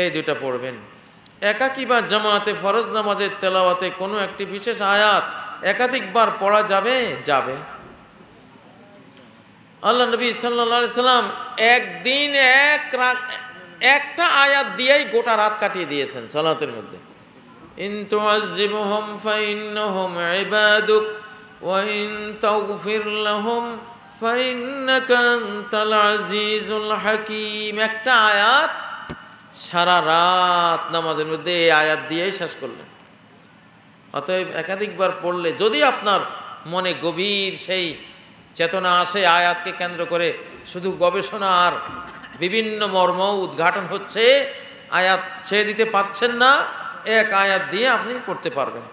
এই দুটা পড়বেন একাকি বা জামাতে ফরজ নামাজের তেলাওয়াতে কোনো একটি বিশেষ আয়াত একাধিকবার পড়া যাবে যাবে আল্লাহ নবী সাল্লা সাল্লাম একদিন এক একটা আয়াত দিয়েই গোটা রাত কাটিয়ে দিয়েছেন সালাতের মধ্যে একটা আয়াত সারা রাত নামাজের মধ্যে এই আয়াত দিয়েই শেষ করলেন অতএব একাধিকবার পড়লে যদি আপনার মনে গভীর সেই চেতনা আসে আয়াতকে কেন্দ্র করে শুধু গবেষণা আর বিভিন্ন মর্ম উদ্ঘাটন হচ্ছে আয়াত ছেড়ে দিতে পাচ্ছেন না এক আয়াত দিয়ে আপনি পড়তে পারবেন